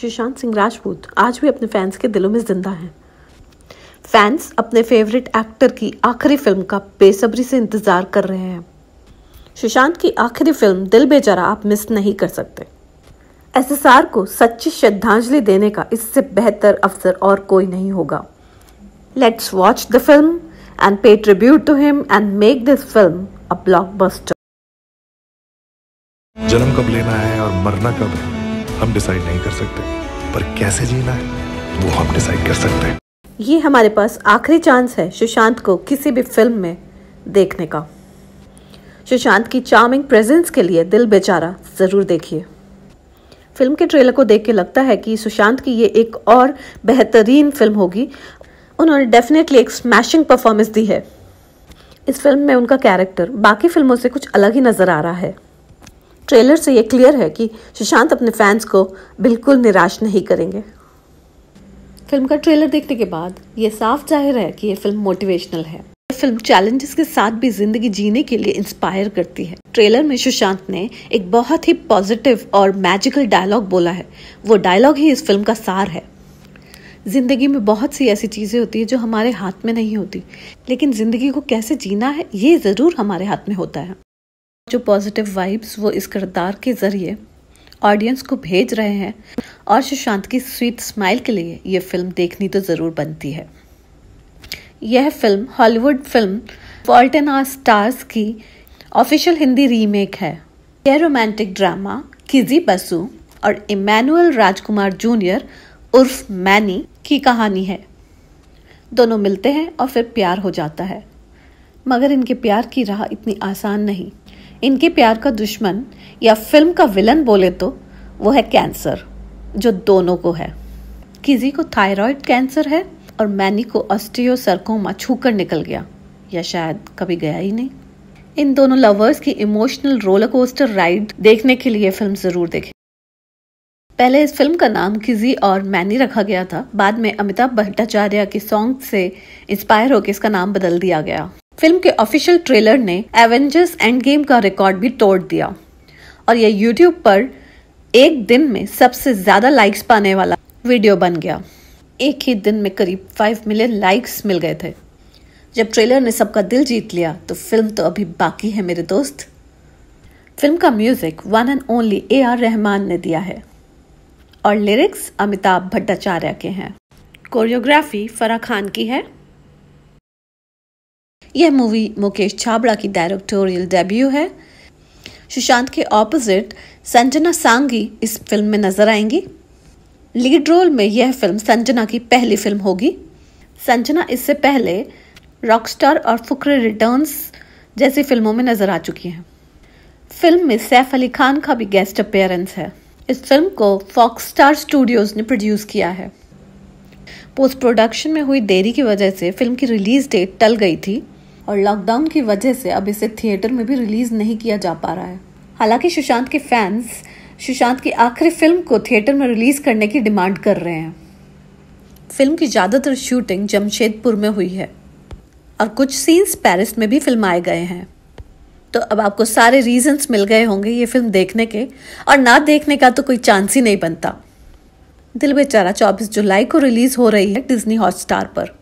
सुशांत सिंह राजपूत आज भी अपने फैंस के दिलों में जिंदा हैं फैंस अपने फेवरेट एक्टर की आखिरी फिल्म का बेसब्री से इंतजार कर रहे हैं सुशांत की आखिरी फिल्म दिल बेचारा आप मिस नहीं कर सकते एसएसआर को सच्ची श्रद्धांजलि देने का इससे बेहतर अवसर और कोई नहीं होगा let's watch the film and pay tribute to him and make this film a blockbuster जन्म कब लेना है और मरना कब है हम डिसाइड नहीं कर सकते पर कैसे जीना है वो हम डिसाइड कर सकते हैं ये हमारे पास आखिरी चांस है सुशांत को किसी भी फिल्म में देखने का सुशांत की चार्मिंग प्रेजेंस के लिए दिल बेचारा ज़रूर देखिए फिल्म के ट्रेलर को देख के लगता है कि सुशांत की ये एक और बेहतरीन फिल्म होगी उन्होंने डेफिनेटली एक स्मैशिंग परफॉर्मेंस दी है इस फिल्म में उनका कैरेक्टर बाकी फिल्मों से कुछ अलग ही नज़र आ रहा है ट्रेलर से ये क्लियर है कि सुशांत अपने फैंस को बिल्कुल निराश नहीं करेंगे फिल्म का ट्रेलर देखने के बाद ये साफ जाहिर है कि ये फिल्म मोटिवेशनल है फिल्म चैलेंजेस के साथ भी जिंदगी जीने के लिए इंस्पायर करती है ट्रेलर में सुशांत ने एक बहुत ही पॉजिटिव और मैजिकल डायलॉग बोला है वो डायलॉग ही इस फिल्म का सार है जिंदगी में बहुत सी ऐसी चीज़ें होती है जो हमारे हाथ में नहीं होती लेकिन जिंदगी को कैसे जीना है ये ज़रूर हमारे हाथ में होता है जो पॉजिटिव वाइब्स वो इस किरदार के ज़रिए ऑडियंस को भेज रहे हैं और सुशांत की स्वीट स्माइल के लिए ये फिल्म देखनी तो ज़रूर बनती है यह film Hollywood film fault our stars की ऑफिशियल हिंदी रीमेक है यह रोमांटिक ड्रामा किजी बसु और इमैनुअल राजकुमार जूनियर उर्फ मैनी की कहानी है दोनों मिलते हैं और फिर प्यार हो जाता है मगर इनके प्यार की राह इतनी आसान नहीं इनके प्यार का दुश्मन या फिल्म का विलन बोले तो वो है कैंसर जो दोनों को है किसी को थायराइड कैंसर है और मैनी को ऑस्टियोसर्कोमा छू छूकर निकल गया या शायद कभी गया ही नहीं इन दोनों लवर्स की इमोशनल रोलर कोस्टर राइड देखने के लिए फिल्म जरूर देखें पहले इस फिल्म का नाम किजी और मैनी रखा गया था बाद में अमिताभ भट्टाचार्य के सॉन्ग से इंस्पायर होकर इसका नाम बदल दिया गया फिल्म के ऑफिशियल ट्रेलर ने एवेंजर्स एंड गेम का रिकॉर्ड भी तोड़ दिया और यह यूट्यूब पर एक दिन में सबसे ज़्यादा लाइक्स पाने वाला वीडियो बन गया एक ही दिन में करीब फाइव मिलियन लाइक्स मिल गए थे जब ट्रेलर ने सबका दिल जीत लिया तो फिल्म तो अभी बाकी है मेरे दोस्त फिल्म का music one and only A R Rahman ने दिया है और लिरिक्स अमिताभ भट्टाचार्य के हैं कोरियोग्राफी फराह खान की है यह मूवी मुकेश छाबड़ा की डायरेक्टोरियल डेब्यू है सुशांत के ऑपोजिट संजना सांगी इस फिल्म में नजर आएंगी लीड रोल में यह फिल्म संजना की पहली फिल्म होगी संजना इससे पहले रॉकस्टार और फुकरे रिटर्न्स जैसी फिल्मों में नजर आ चुकी हैं फिल्म में सैफ अली खान का भी गेस्ट अपेयरेंस है इस फिल्म को फॉक्स स्टार स्टूडियोज ने प्रोड्यूस किया है पोस्ट प्रोडक्शन में हुई देरी की वजह से फिल्म की रिलीज डेट टल गई थी और लॉकडाउन की वजह से अब इसे थिएटर में भी रिलीज नहीं किया जा पा रहा है हालांकि सुशांत के फैंस सुशांत की आखिरी फिल्म को थिएटर में रिलीज करने की डिमांड कर रहे हैं फिल्म की ज़्यादातर शूटिंग जमशेदपुर में हुई है और कुछ सीन्स पेरिस में भी फिल्माए गए हैं तो अब आपको सारे रीजंस मिल गए होंगे ये फिल्म देखने के और ना देखने का तो कोई चांस ही नहीं बनता दिल बेचारा 24 जुलाई को रिलीज़ हो रही है डिज्नी हॉटस्टार पर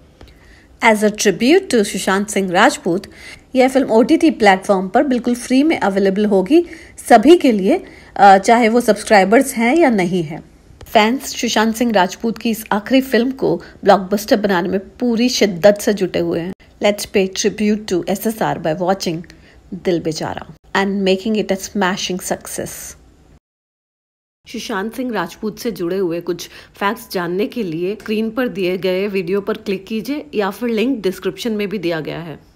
as a tribute to Sushant Singh Rajput यह फिल्म ओ टी प्लेटफॉर्म पर बिल्कुल फ्री में अवेलेबल होगी सभी के लिए चाहे वो सब्सक्राइबर्स हैं या नहीं है फैंस सुशांत सिंह राजपूत की इस आखिरी फिल्म को ब्लॉकबस्टर बनाने में पूरी शिद्दत से जुटे हुए हैं let's pay tribute to S S R by watching Dil Bechara and making it a smashing success Sushant Singh Rajput से जुड़े हुए कुछ फैक्ट्स जानने के लिए स्क्रीन पर दिए गए वीडियो पर क्लिक कीजिए या फिर लिंक डिस्क्रिप्शन में भी दिया गया है